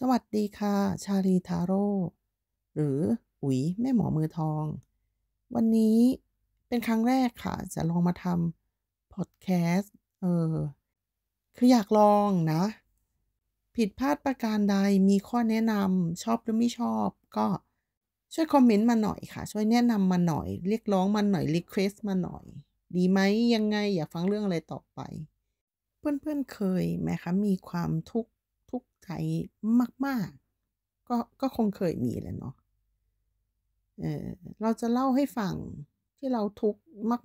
สวัสดีค่ะ ชาลีทาโร่หรือ อุ๋ยแม่หมอมือทอง วันนี้เป็นครั้งแรกค่ะ จะลองมาทำพอดแคสต์ เออ คืออยากลองนะ ผิดพลาดประการใดมีข้อแนะนำชอบหรือไม่ชอบ ก็ช่วยคอมเมนต์มาหน่อยค่ะ ช่วยแนะนำมาหน่อย เรียกร้องมาหน่อยรีเควสต์มาหน่อย ดีไหมยังไงอยากฟังเรื่องอะไรต่อไป เพื่อนๆเเคยไหมคะมีความทุกข์ทุกข์ใจมากๆก็ก็คงเคยมีแหละเนาะเออเราจะเล่าให้ฟังที่เราทุกข์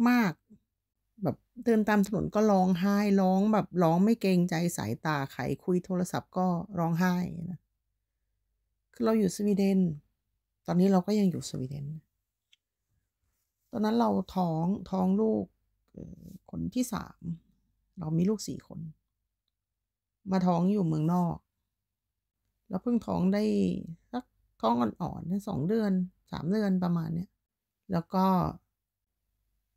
มาก ๆ แบบเดินตามถนนก็ร้องไห้ ร้องแบบร้องไม่เกรงใจสายตาใครคุยโทรศัพท์ก็ร้องไห้นะคือเราอยู่สวีเดน ตอนนี้เราก็ยังอยู่สวีเดนตอนนั้นเราท้องท้องลูก คนที่สามเรามีลูกสี่คนมาท้องอยู่เมืองนอกแล้วเพิ่งท้องได้สักท้องอ่อนๆสองเดือน สามเดือนประมาณเนี้ย แล้วก็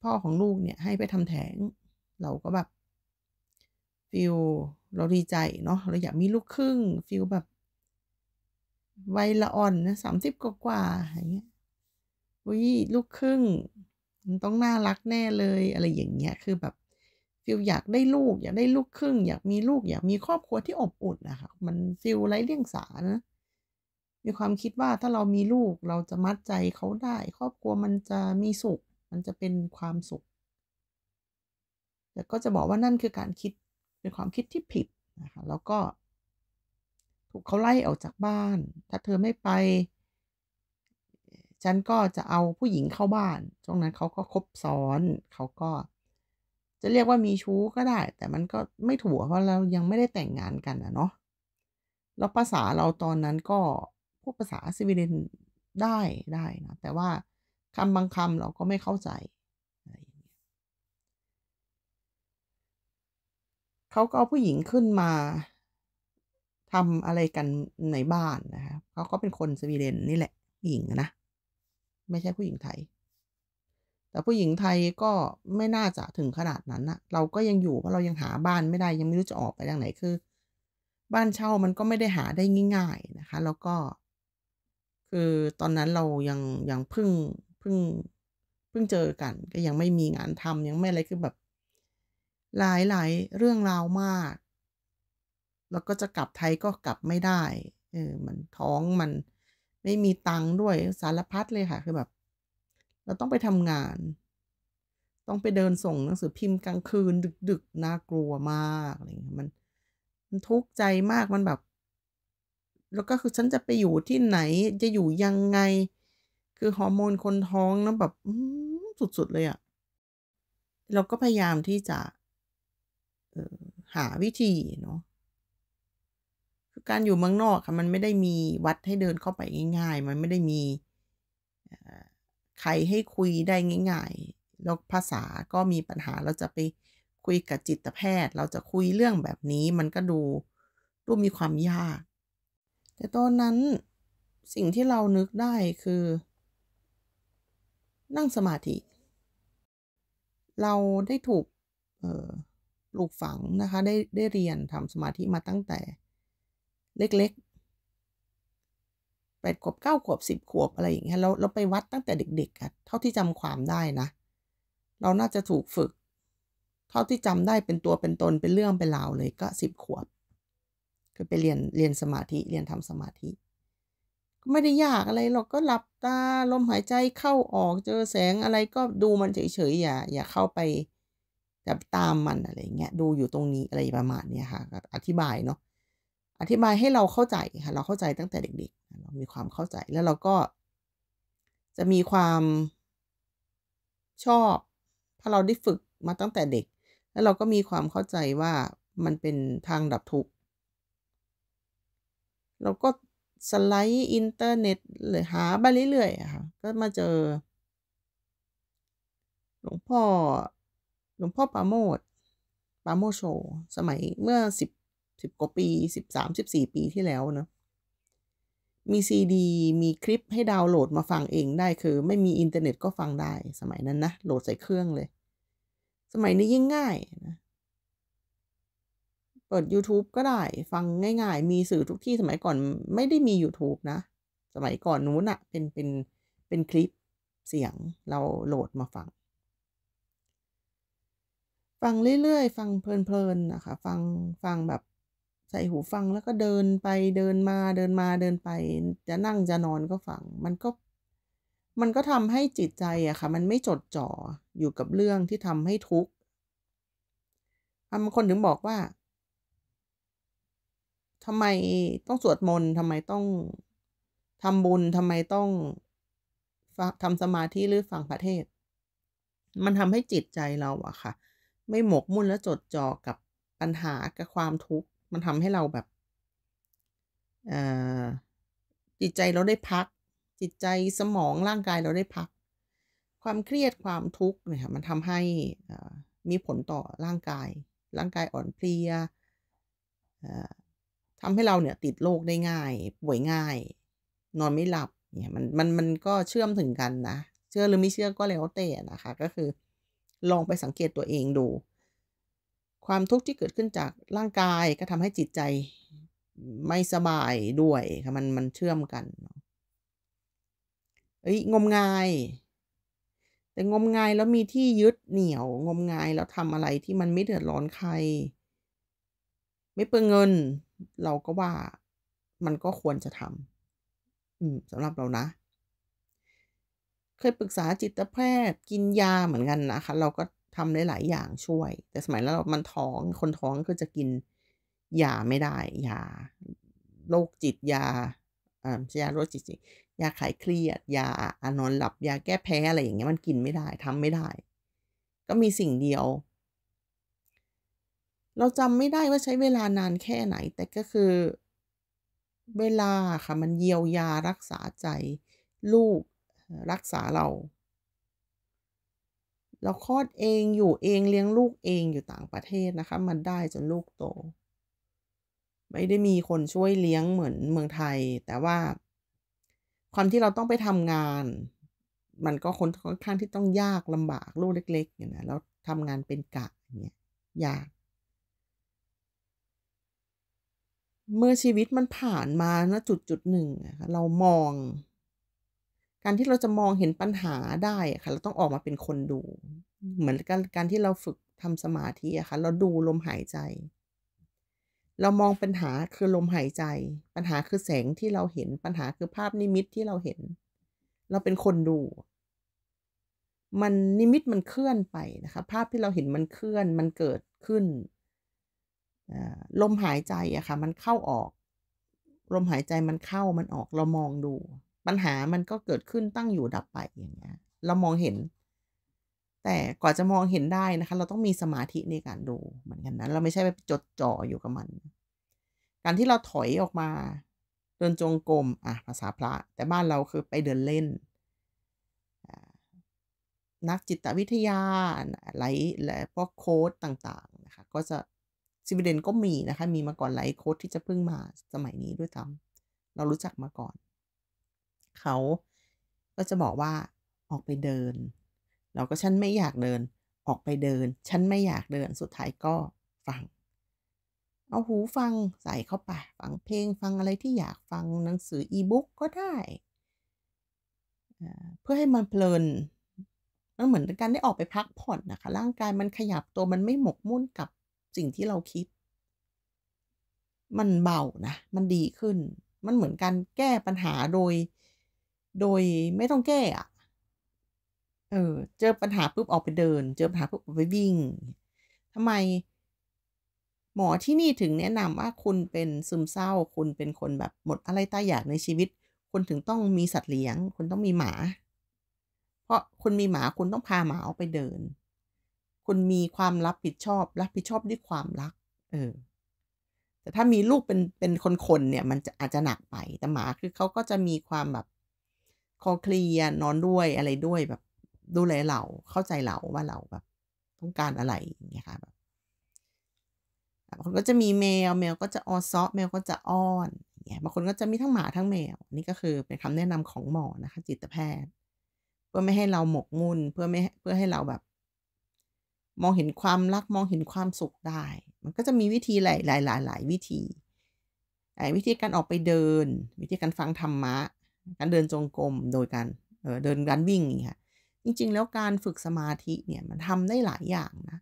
พ่อของลูกเนี่ยให้ไปทำแท้ง เราก็แบบ ฟิลเราดีใจเนาะเราอยากมีลูกครึ่งฟิลแบบวัยละอ่อนนะสามสิบกว่าอย่างเงี้ยวิลูกครึ่งมันต้องน่ารักแน่เลยอะไรอย่างเงี้ยคือแบบฟิลอยากได้ลูกอยากได้ลูกครึ่ง อยากมีลูก อยากมีครอบครัวที่อบอุ่นนะคะมันฟิลไร้เลี่ยงสานะมีความคิดว่าถ้าเรามีลูกเราจะมัดใจเขาได้ ครอบครัวมันจะมีสุข มันจะเป็นความสุขแต่ก็จะบอกว่านั่นคือการคิด เป็นความคิดที่ผิดนะคะแล้วก็ ถูกเขาไล่ออกจากบ้าน ถ้าเธอไม่ไป ฉันก็จะเอาผู้หญิงเข้าบ้านช่วงนั้นเขาก็คบซ้อนเขาก็จะเรียกว่ามีชู้ก็ได้ แต่มันก็ไม่ถูกเพราะเรายังไม่ได้แต่งงานกันนะเนาะแล้วภาษาเราตอนนั้นก็พูดภาษาสวีเดนได้ได้นะ แต่ว่าคำบางคำเราก็ไม่เข้าใจอะไรอย่างเี้เขาก็เอาผู้หญิงขึ้นมาทำอะไรกันในบ้านนะคะเขาก็เป็นคน สวีเดนนี่แหละผู้หญิงนะ ไม่ใช่ผู้หญิงไทยแต่ผู้หญิงไทยก็ไม่น่าจะถึงขนาดนั้นนะเราก็ยังอยู่เพราะเรายังหาบ้านไม่ได้ยังไม่รู้จะออกไปทางไหนคือ บ้านเช่ามันก็ไม่ได้หาได้ง่าย ๆนะคะ แล้วก็ คือตอนนั้นเรายังยังพึ่งพึ่งเพิ่งเจอกันก็ยังไม่มีงานทำยังไม่อะไรคือแบบ หลายๆเรื่องราวมาก แล้วก็จะกลับไทยก็กลับไม่ได้ เออมันท้องมัน ไม่มีตังค์ด้วยสารพัดเลยค่ะคือแบบเราต้องไปทำงาน ต้องไปเดินส่งหนังสือพิมพ์กลางคืน ดึกๆ น่ากลัวมากอะไรเงี้ยมันมันทุกข์ใจมากมันแบบ แล้วก็คือฉันจะไปอยู่ที่ไหน จะอยู่ยังไง คือฮอร์โมนคนท้องนะแบบสุดๆ เลยอะเราก็พยายามที่จะหาวิธีเนาะคือการอยู่เมืองนอกค่ะมันไม่ได้มีวัดให้เดินเข้าไปง่ายๆ มันไม่ได้มีใครให้คุยได้ง่ายๆ แล้วภาษาก็มีปัญหาเราจะไปคุยกับจิตแพทย์ เราจะคุยเรื่องแบบนี้มันก็ดูดูมีความยาก แต่ตอนนั้นสิ่งที่เรานึกได้คือ นั่งสมาธิ เราได้ถูกปลูกฝังนะคะได้ได้เรียนทำสมาธิมาตั้งแต่เล็กๆแปดขวบเก้าขวบสิบขวบอะไรอย่างเงี้ยเราเราไปวัดตั้งแต่เด็กๆอะเท่าที่จำความได้นะ เราน่าจะถูกฝึก เท่าที่จำได้เป็นตัวเป็นตนเป็นเรื่องเป็นราวเลยก็สิบขวบคือไปเรียนเรียนสมาธิเรียนทำสมาธิ ก็ไม่ได้ยากอะไรหรอกก็หลับตาลมหายใจเข้าออก เจอแสงอะไรก็ดูมันเฉยๆอย่าอย่าเข้าไปจับตามมันอะไรเงี้ยดูอยู่ตรงนี้อะไรประมาณเนี้ยค่ะอธิบายเนาะอธิบายให้เราเข้าใจค่ะ เราเข้าใจตั้งแต่เด็กๆ เรามีความเข้าใจแล้วเราก็จะมีความชอบถ้าเราได้ฝึกมาตั้งแต่เด็กแล้วเราก็มีความเข้าใจว่ามันเป็นทางดับทุกข์ เราก็สไลด์อินเทอร์เน็ตหรือหาไปเรื่อยๆค่ะ ก็มาเจอหลวงพ่อ หลวงพ่อปาโมดปาโมโชสมัยเมื่อสิบสิบกว่าปีสิบสามสิบสี่ปีที่แล้วนะมีซีดีมีคลิปให้ดาวน์โหลดมาฟังเองได้คือไม่มีอินเทอร์เน็ตก็ฟังได้ สมัยนั้นนะ โหลดใส่เครื่องเลย สมัยนี้ยิ่งง่ายนะเปิด YouTube ก็ได้ฟังง่ายๆ มีสื่อทุกที่สมัยก่อนไม่ได้มี YouTube นะ สมัยก่อนนู้นอะเป็นเป็นเป็นคลิปเสียงเราโหลดมาฟัง ฟังเรื่อยๆ ฟังเพลินๆนะคะฟังฟังแบบใส่หูฟังแล้วก็เดินไปเดินมาเดินมาเดินไปจะนั่งจะนอนก็ฟังมันก็มันก็ทำให้จิตใจอะค่ะ มันไม่จดจ่ออยู่กับเรื่องที่ทำให้ทุกข์บางคนถึงบอกว่าทำไมต้องสวดมนต์ทำไมต้องทำบุญทำไมต้องทำสมาธิหรือฟังพระเทศ มันทำให้จิตใจเราอะค่ะ ไม่หมกมุ่นและจดจ่อกับปัญหากับความทุกข์มันทำให้เราแบบอจิตใจเราได้พัก จิตใจสมองร่างกายเราได้พัก ความเครียดความทุกข์เนี่ยมันทำให้มีผลต่อ ร่างกาย ร่างกายอ่อนเพลียทำให้เราเนี่ยติดโรคได้ง่าย ป่วยง่าย นอนไม่หลับ เนี่ยมันมันมันก็เชื่อมถึงกัน นะ เชื่อหรือไม่เชื่อก็แล้วแต่นะคะ ก็คือลองไปสังเกตตัวเองดูความทุกข์ที่เกิดขึ้นจากร่างกายก็ทำให้จิตใจไม่สบายด้วยค่ะมันมันเชื่อมกันเอ้ย งมงาย แต่งมงายแล้วมีที่ยึดเหนี่ยว งมงายแล้วทำอะไรที่มันไม่เดือดร้อนใคร ไม่เปลืองเงินเราก็ว่ามันก็ควรจะทำ อืมสำหรับเรานะ เคยปรึกษาจิตแพทย์กินยาเหมือนกันนะคะเราก็ทำได้หลายอย่างช่วย แต่สมัยแล้วมันท้องคนท้องก็จะกินยาไม่ได้ ยาโรคจิตยาอ่ายาโรคจิตยาคลายเครียด ยาอนอนหลับยาแก้แพ้ อะไรอย่างเงี้ยมันกินไม่ได้ ทำไม่ได้ ก็มีสิ่งเดียว เราจำไม่ได้ว่าใช้เวลานานแค่ไหน แต่ก็คือ เวลาค่ะมันเยียวยารักษาใจ ลูกรักษาเราเราคลอดเองอยู่เองเลี้ยงลูกเองอยู่ต่างประเทศนะคะมันได้จนลูกโต ไม่ได้มีคนช่วยเลี้ยงเหมือนเมืองไทย แต่ว่าความที่เราต้องไปทำงาน มันก็คนค่อนข้างที่ต้องยากลำบาก ลูกเล็กๆอย่างนี้แล้วทำงานเป็นกะอย่างเงี้ยยาก เมื่อชีวิตมันผ่านมาณจุดจุดหนึ่งเรามองการที่เราจะมองเห็นปัญหาได้ค่ะเราต้องออกมาเป็นคนดู เหมือนกันการที่เราฝึกทำสมาธิอะค่ะเราดูลมหายใจ เรามองปัญหาคือลมหายใจ ปัญหาคือแสงที่เราเห็นปัญหาคือภาพนิมิตที่เราเห็น เราเป็นคนดู มันนิมิตมันเคลื่อนไปนะคะ ภาพที่เราเห็นมันเคลื่อนมันเกิดขึ้น ลมหายใจอะค่ะมันเข้าออก ลมหายใจมันเข้ามันออกเรามองดูปัญหามันก็เกิดขึ้นตั้งอยู่ดับไปอย่างเงี้ยเรามองเห็น แต่กว่าจะมองเห็นได้นะคะเราต้องมีสมาธิในการดู เหมือนกันนะเราไม่ใช่ไปจดจ่ออยู่กับมัน การที่เราถอยออกมาเดินจงกรมอ่ะภาษาพระ แต่บ้านเราคือไปเดินเล่นนักจิตวิทยาไลท์และพวกโค้ดต่างๆนะคะก็จะซิวิเดนก็มีนะคะมีมาก่อนไลท์โค้ดที่จะเพิ่งมาสมัยนี้ด้วยซ้ำเรารู้จักมาก่อนเขาก็จะบอกว่าออกไปเดิน เราก็ฉันไม่อยากเดินออกไปเดิน ฉันไม่อยากเดินสุดท้ายก็ฟังเอาหูฟังใส่เข้าไป ฟังเพลงฟังอะไรที่อยากฟังหนังสืออีบุ๊กก็ได้เพื่อให้มันเพลิน มันเหมือนการได้ออกไปพักผ่อน นะคะ ร่างกายมันขยับตัวมันไม่หมกมุ่นกับสิ่งที่เราคิด มันเบานะมันดีขึ้น มันเหมือนการแก้ปัญหาโดยโดยไม่ต้องแก้อะเออ เจอปัญหาปุ๊บออกไปเดิน เจอปัญหาปุ๊บออกไปวิ่งทำไมหมอที่นี่ถึงแนะนำว่าคุณเป็นซึมเศร้า คุณเป็นคนแบบหมดอะไรตายอยากในชีวิต คุณถึงต้องมีสัตว์เลี้ยง คุณต้องมีหมา เพราะ คุณมีหมา คุณต้องพาหมาออกไปเดิน คุณมีความรับผิดชอบ รับผิดชอบด้วยความรัก เออ แต่ถ้ามีลูกเป็นเป็นคนๆเนี่ยมันจะอาจจะหนักไป แต่หมาคือเขาก็จะมีความแบบคอเคลียนอนด้วยอะไรด้วยแบบ ดูแลเราเข้าใจเราว่าเราแบบต้องการอะไรอย่างเงี้ยค่ะแบบบางคนก็จะมีแมวแมวก็จะออซอแมวก็จะอ้อนอย่างเงี้ยบางคนก็จะมีทั้งหมาทั้งแมวนี่ก็คือเป็นคำแนะนำของหมอนะคะจิตแพทย์ เพื่อไม่ให้เราหมกมุ่นเพื่อไม่เพื่อให้เราแบบ มองเห็นความรักมองเห็นความสุขได้ มันก็จะมีวิธีหลายหลายหลายหลายวิธีวิธีการออกไปเดิน วิธีการฟังธรรมะการเดินจงกรมโดยการเเดินการวิ่งนี่ค่ะ จริงๆแล้วการฝึกสมาธิเนี่ยมันทำได้หลายอย่างนะ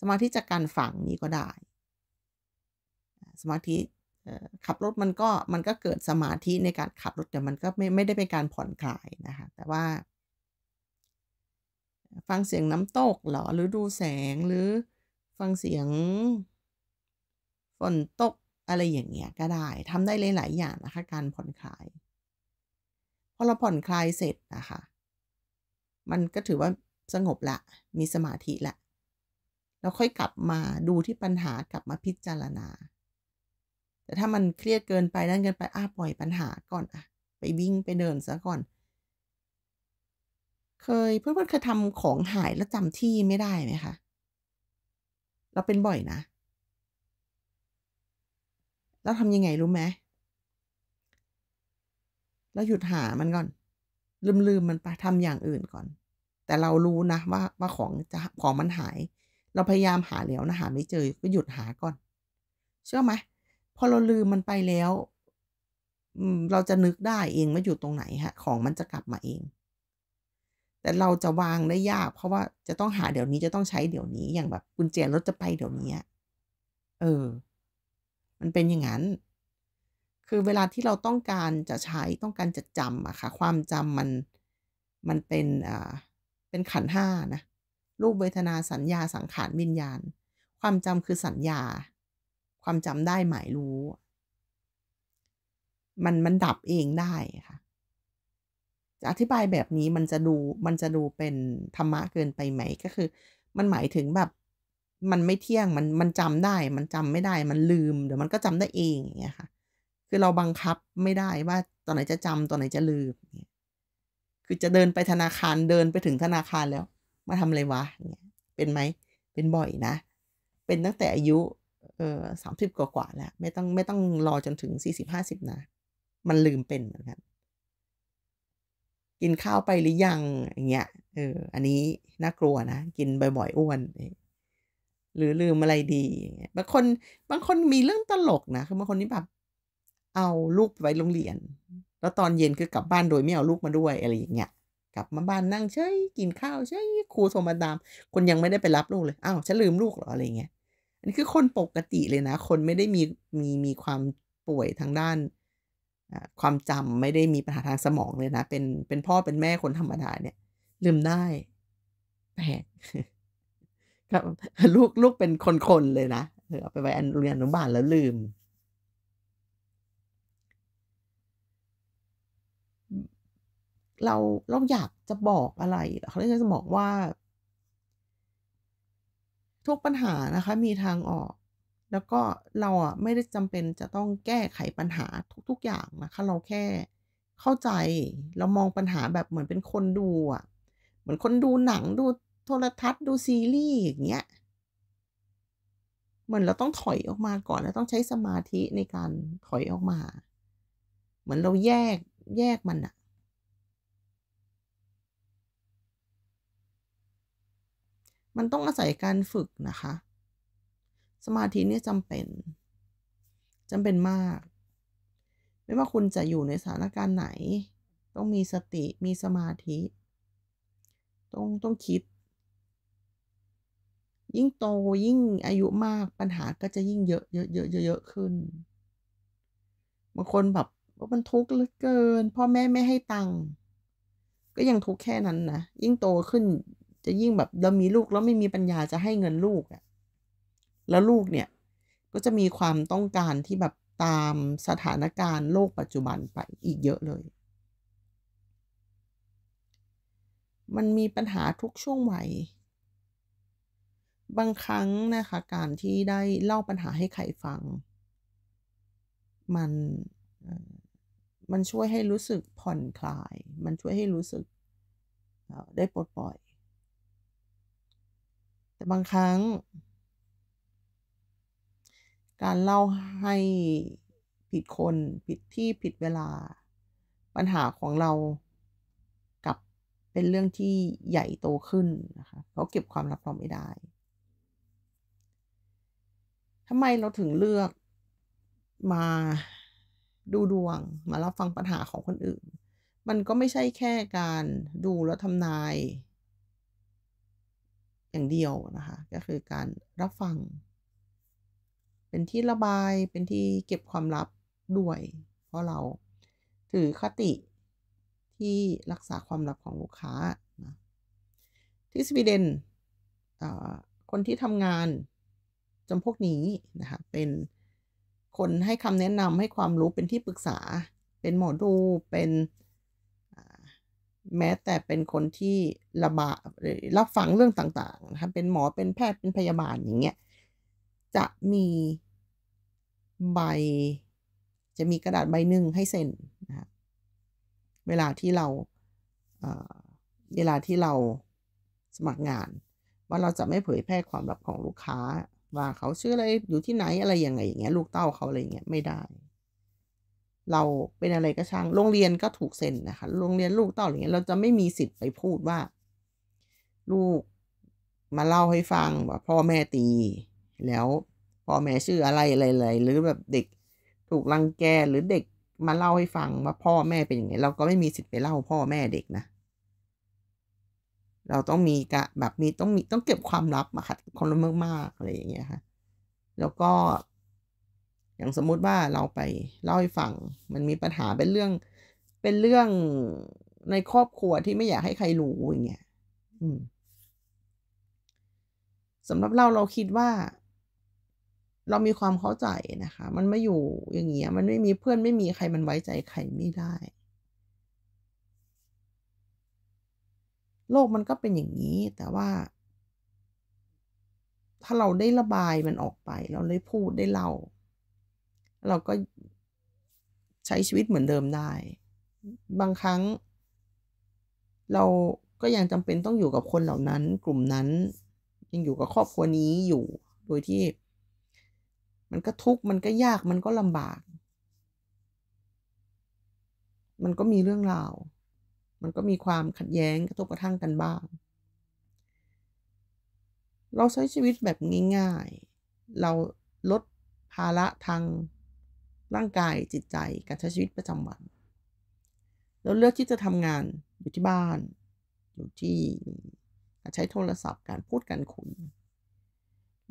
สมาธิจากการฝังนี่ก็ได้ สมาธิขับรถมันก็มันก็เกิดสมาธิในการขับรถแต่มันก็ไม่ไม่ได้เป็นการผ่อนคลายนะคะ แต่ว่า ฟังเสียงน้ำตกหรอ หรือดูแสงหรือฟังเสียงฝนตกอะไรอย่างเงี้ยก็ได้ทำได้หลายๆอย่างนะคะการผ่อนคลายพอเราผ่อนคลายเสร็จนะคะ มัน ก็ถือว่าสงบ ละ มีสมาธิละเราค่อยกลับมาดูที่ปัญหากลับมาพิจารณา แต่ถ้ามันเครียดเกินไปนั่นเกินไปอ้าปล่อยปัญหาก่อนอะไปวิ่งไปเดินซะก่อน เคยเพื่อนๆเคยทำของหายแล้วจำที่ไม่ได้ไหมคะ เราเป็นบ่อยนะ เราทำยังไงรู้ไหมแล้วหยุดหามันก่อน ลืมลืมมันไปทำอย่างอื่นก่อน แต่เรารู้นะว่า ว่าของจะของมันหาย เราพยายามหาแล้วนะหาไม่เจอ ก็หยุดหาก่อนเชื่อไหมพอเราลืมมันไปแล้วเราจะนึกได้เองว่าอยู่ตรงไหนฮะ ของมันจะกลับมาเอง แต่เราจะวางได้ยาก เพราะว่าจะต้องหาเดี๋ยวนี้จะต้องใช้เดี๋ยวนี้อย่างแบบ กุญแจรถจะไปเดี๋ยวนี้เออ มันเป็นอย่างนั้นคือเวลาที่เราต้องการจะใช้ต้องการจะจำอะค่ะความจำมันมันเป็นอ่าเป็นขันห้านะรูปเวทนาสัญญาสังขารวิญญาณ ความจำคือสัญญาความจำได้หมายรู้ มันมันดับเองได้ค่ะจะอธิบายแบบนี้มันจะดูมันจะดูเป็นธรรมะเกินไปไหม ก็คือ มันหมายถึงแบบมันไม่เที่ยงมันมันจำได้ มันจำไม่ได้ มันลืมเดี๋ยวมันก็จำได้เองอย่างเงี้ยค่ะคือเราบังคับไม่ได้ว่าตอนไหนจะจำตอนไหนจะลืมเนี่ยคือจะเดินไปธนาคารเดินไปถึงธนาคารแล้วมาทำอะไรวะเนี่ยเป็นไหม เป็นบ่อยนะ เป็นตั้งแต่อายุ เออสามสิบกว่าแล้ว ไม่ต้องไม่ต้องรอจนถึงสี่สิบห้าสิบนะ มันลืมเป็นเหมือนกันกินข้าวไปหรือยังอย่างเงี้ย เออ อันนี้ น่ากลัวนะ กินบ่อย ๆ อ้วน หรือลืมอะไรดีอย่างเงี้ย บางคนบางคนมีเรื่องตลกนะคือบางคนนี่แบบเอาลูกไว้โรงเรียน แล้วตอนเย็นคือกลับบ้านโดยไม่เอาลูกมาด้วยอะไรอย่าง เงี้ย กลับมาบ้านนั่งเฉยกินข้าวเฉยครูโทรมาตาม คนยังไม่ได้ไปรับลูกเลย อ้าวฉันลืมลูกเหรออะไรเงี้ย อันนี้คือคนปกติเลยนะ คนไม่ได้มีมีมีความป่วยทางด้านความจำไม่ได้มีปัญหาทางสมองเลยนะ เป็นเป็นพ่อเป็นแม่คนธรรมดาเนี่ย ลืมได้ แปลกครับลูกลูกเป็นคนๆเลยนะ เอเอาไปไว้อันเรียนอนุบาลแล้วลืมเราเราอยากจะบอกอะไร เขาเรียกจะบอกว่า ทุกปัญหานะคะ มีทางออก แล้วก็เราอ่ะไม่ได้จำเป็นจะต้องแก้ไขปัญหาทุก ๆ อย่างนะคะ เราแค่เข้าใจเรามองปัญหาแบบเหมือนเป็นคนดูอ่ะ เหมือนคนดูหนังดูโทรทัศน์ดูซีรีส์อย่างเงี้ย เหมือนเราต้องถอยออกมาก่อนแล้วต้องใช้สมาธิในการถอยออกมา เหมือนเราแยกแยกมันอะมันต้องอาศัยการฝึกนะคะ สมาธินี่จำเป็น จำเป็นมาก ไม่ว่าคุณจะอยู่ในสถานการณ์ไหน ต้องมีสติมีสมาธิ ต้องต้องคิด ยิ่งโตยิ่งอายุมากปัญหาก็จะยิ่งเยอะเยอะเยอะเยอะขึ้น บางคนแบบว่ามันทุกข์เหลือเกิน พ่อแม่ไม่ให้ตังค์ ก็ยังทุกข์แค่นั้นนะยิ่งโตขึ้นจะยิ่งแบบเรามีลูกแล้วไม่มีปัญญาจะให้เงินลูกอะแล้วลูกเนี่ยก็จะมีความต้องการที่แบบตามสถานการณ์โลกปัจจุบันไปอีกเยอะเลย มันมีปัญหาทุกช่วงวัย บางครั้งนะคะการที่ได้เล่าปัญหาให้ใครฟัง มันมันช่วยให้รู้สึกผ่อนคลาย มันช่วยให้รู้สึกได้ปลดปล่อยแต่บางครั้งการเล่าให้ผิดคนผิดที่ผิดเวลา ปัญหาของเรากับเป็นเรื่องที่ใหญ่โตขึ้นนะคะเขาเก็บความลับเราไม่ได้ทำไมเราถึงเลือกมาดูดวง มารับฟังปัญหาของคนอื่น มันก็ไม่ใช่แค่การดูแล้วทำนายอย่างเดียวนะคะก็คือการรับฟัง เป็นที่ระบายเป็นที่เก็บความลับด้วยเพราะเราถือคติที่รักษาความลับของลูกค้านะที่สวีเดนคนที่ทำงานจำพวกนี้นะคะเป็นคนให้คำแนะนำให้ความรู้เป็นที่ปรึกษา เป็นหมอดูเป็นแม้แต่เป็นคนที่ระบาดรับฟังเรื่องต่างๆนะคะเป็นหมอเป็นแพทย์เป็นพยาบาลอย่างเงี้ยจะมีใบ จะมีกระดาษใบหนึ่งให้เซ็นนะเวลาที่เราเวลาที่เราสมัครงาน ว่าเราจะไม่เผยแพร่ความลับของลูกค้าว่าเขาชื่ออะไรอยู่ที่ไหนอะไรยังไงอย่างเงี้ยลูกเต้าเขาอะไรอย่างเงี้ยไม่ได้เราเป็นอะไรก็ช่างโรงเรียนก็ถูกเซ็นนะคะโรงเรียนลูกเต่าอย่างเงี้ยเราจะไม่มีสิทธิ์ไปพูดว่า ลูกมาเล่าให้ฟังว่าพ่อแม่ตี แล้วพ่อแม่ชื่ออะไรอะไรๆหรือแบบเด็กถูกรังแกหรือเด็กมาเล่าให้ฟังว่าพ่อแม่เป็นอย่างไงเราก็ไม่มีสิทธิ์ไปเล่าพ่อแม่เด็กนะเราต้องมีกะแบบมีต้องมีต้องเก็บความลับมาค่ะคนละมากๆอะไรอย่างเงี้ยค่ะแล้วก็อย่างสมมุติว่าเราไปเล่าให้ฟัง มันมีปัญหาเป็นเรื่องเป็นเรื่องในครอบครัวที่ไม่อยากให้ใครรู้อย่างเงี้ยสำหรับเราเราคิดว่า เรามีความเข้าใจนะคะ มันไม่อยู่อย่างเงี้ย มันไม่มีเพื่อนไม่มีใครมันไว้ใจใครไม่ได้ โลกมันก็เป็นอย่างนี้ แต่ว่า ถ้าเราได้ระบายมันออกไป เราได้พูดได้เล่าเราก็ใช้ชีวิตเหมือนเดิมได้ บางครั้ง เราก็ยังจำเป็นต้องอยู่กับคนเหล่านั้น กลุ่มนั้นยังอยู่กับครอบครัวนี้อยู่ โดยที่ มันก็ทุกข์ มันก็ยาก มันก็ลำบาก มันก็มีเรื่องราว มันก็มีความขัดแย้ง กระทบกระทั่งกันบ้าง เราใช้ชีวิตแบบง่ายๆ เราลดภาระทางร่างกายจิตใจ การใช้ชีวิตประจำวันเราเลือกที่จะทำงานอยู่ที่บ้าน อยู่ที่ใช้โทรศัพท์การพูดการคุย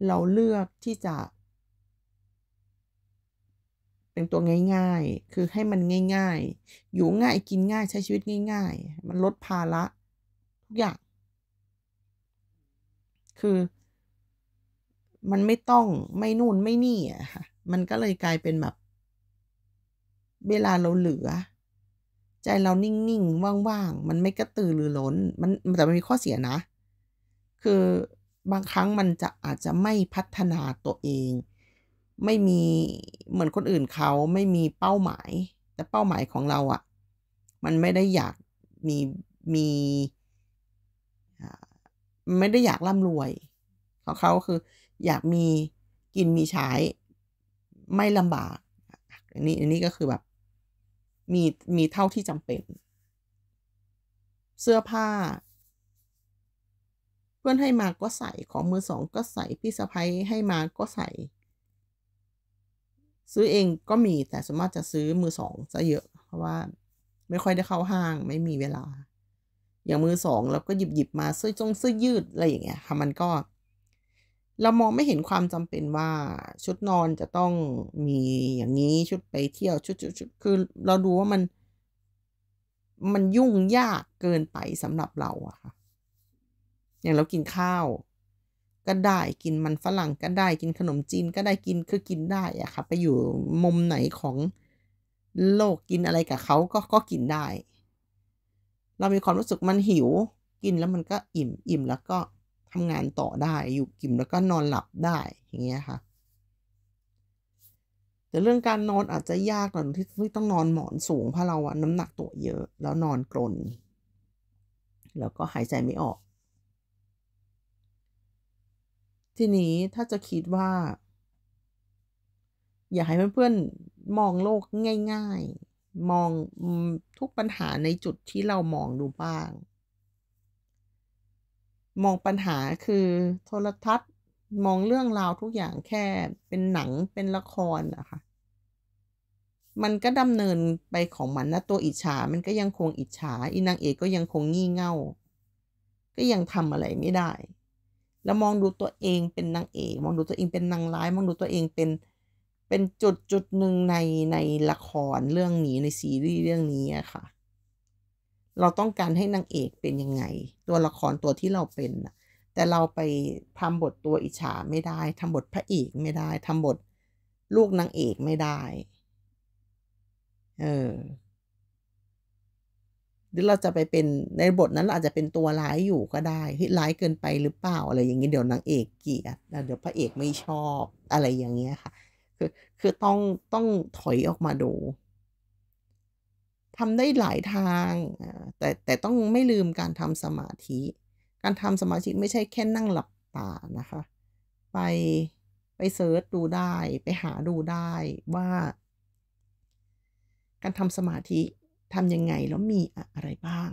เราเลือกที่จะเป็นตัวง่ายๆ คือให้มันง่าย ๆ อยู่ง่ายกินง่ายใช้ชีวิตง่ายๆมันลดภาระทุกอย่าง คือมันไม่ต้องไม่นู่นไม่นี่อะค่ะมันก็เลยกลายเป็นแบบเวลาเราเหลือ ใจเรานิ่งๆว่างๆมันไม่กระตือรือร้นมันแต่มันมีข้อเสียนะ คือบางครั้งมันจะอาจจะไม่พัฒนาตัวเอง ไม่มีเหมือนคนอื่นเขาไม่มีเป้าหมาย แต่เป้าหมายของเราอะ่ะ มันไม่ได้อยากมี มีไม่ได้อยากร่ำรวยของเขาคือ อยากมีกินมีใช้ไม่ลำบากอันนี้อันนี้ก็คือแบบมี มีเท่าที่จำเป็น เสื้อผ้า เพื่อนให้มาก็ใส่ของมือสองก็ใส่พี่สะพ้ยให้มาก็ใส่ ซื้อเองก็มีแต่สมมติจะซื้อมือสองซะเยอะเพราะว่าไม่ค่อยได้เข้าห้างไม่มีเวลา อย่างมือสองเราก็หยิบหยิบมาเสื้อจงเสื้อยืดอะไรอย่างเงี้ยค่ะมันก็เรามองไม่เห็นความจำเป็นว่า ชุดนอนจะต้องมีอย่างนี้ชุดไปเที่ยว ชุดชุดชุดคือเราดูว่ามัน มันยุ่งยากเกินไปสำหรับเราอะค่ะอย่างเรากินข้าวก็ได้กินมันฝรั่งก็ได้กินขนมจีนก็ได้กินคือกินได้อะค่ะ ไปอยู่มุมไหนของโลกกินอะไรกับเขาก็ก็กินได้ เรามีความรู้สึกมันหิวกินแล้วมันก็อิ่มอิ่มแล้วก็ทำงานต่อได้อยู่กิมแล้วก็นอนหลับได้ อย่างเงี้ยค่ะ แต่เรื่องการนอนอาจจะยากหน่อยที่ต้องนอนหมอนสูง เพราะเราอะน้ำหนักตัวเยอะ แล้วนอนกรนแล้วก็หายใจไม่ออก ทีนี้ถ้าจะคิดว่า อยากให้เพื่อนๆ มองโลกง่ายๆ มองทุกปัญหาในจุดที่เรามองดูบ้างมองปัญหาคือโทรทัศน์มองเรื่องราวทุกอย่างแค่เป็นหนังเป็นละครนะคะมันก็ดำเนินไปของมันนะตัวอิจฉามันก็ยังคงอิจฉา อีนางเอกก็ยังคงงี่เง่า ก็ยังทำอะไรไม่ได้ แล้วมองดูตัวเองเป็นนางเอกมองดูตัวเองเป็นนางร้าย มองดูตัวเองเป็นเป็นจุด จุดหนึ่งในในละครเรื่องนี้ในซีรีส์เรื่องนี้อะค่ะเราต้องการให้นางเอกเป็นยังไง ตัวละครตัวที่เราเป็นแต่เราไปทำบทตัวอิจฉาไม่ได้ทำบทพระเอกไม่ได้ทำบทลูกนางเอกไม่ได้เออหรือเราจะไปเป็นในบทนั้นเราอาจจะเป็นตัวร้ายอยู่ก็ได้ที่ร้ายเกินไปหรือเปล่า อะไรอย่างนี้เดี๋ยวนางเอกเกลียดเดี๋ยวพระเอกไม่ชอบอะไรอย่างเงี้ยค่ะ คือคือต้องต้องถอยออกมาดูทำได้หลายทางแต่แต่ต้องไม่ลืมการทำสมาธิ การทำสมาธิไม่ใช่แค่นั่งหลับตานะคะ ไปไปเซิร์ชดูได้ ไปหาดูได้ว่า การทำสมาธิทำยังไงแล้วมีอะไรบ้าง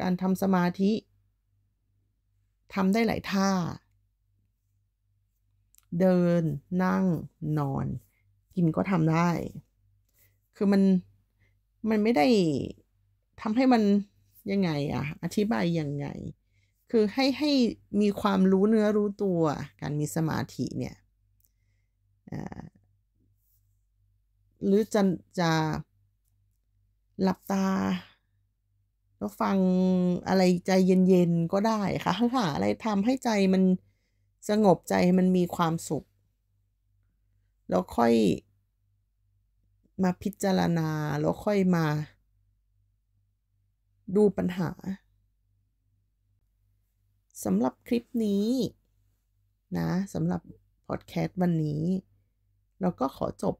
การทำสมาธิทำได้หลายท่า เดิน นั่ง นอน กินก็ทำได้คือมัน มันไม่ได้ทำให้มันยังไงอะอธิบายยังไง คือให้ให้มีความรู้เนื้อรู้ตัว การมีสมาธิเนี่ย หรือจะ จะหลับตา แล้วฟังอะไร ใจเย็นๆ ก็ได้ค่ะค่ะอะไรทำให้ใจมัน สงบใจมันมีความสุข แล้วค่อยมาพิจารณาแล้วค่อยมา ดูปัญหา สำหรับคลิปนี้ นะ สำหรับพอดแคสต์วันนี้ เราก็ขอจบ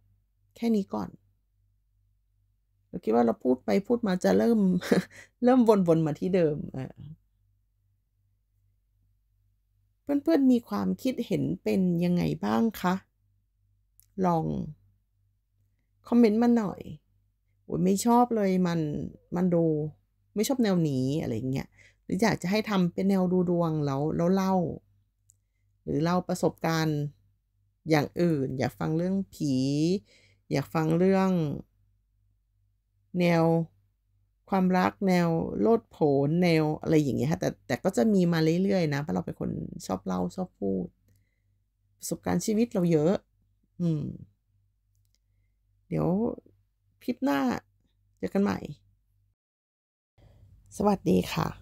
แค่นี้ก่อนเราคิดว่าเราพูดไปพูดมาจะเริ่ม เริ่มวนๆมาที่เดิม เพื่อนๆมีความคิดเห็นเป็นยังไงบ้างคะ ลองคอมเมนต์มาหน่อยโอ้ยไม่ชอบเลยมันมันดู ไม่ชอบแนวนี้อะไรเงี้ย หรืออยากจะให้ทำเป็นแนวดูดวงแล้วแล้วเล่า หรือเล่าประสบการณ์อย่างอื่น อยากฟังเรื่องผี อยากฟังเรื่อง แนว ความรักแนว โลดโผนแนวอะไรอย่างเงี้ยค่ะแต่แต่ก็จะมีมาเรื่อยๆนะเพราะเราเป็นคนชอบเล่าชอบพูดประสบการณ์ชีวิตเราเยอะ อืมเดี๋ยวคลิปหน้าเจอกันใหม่ สวัสดีค่ะ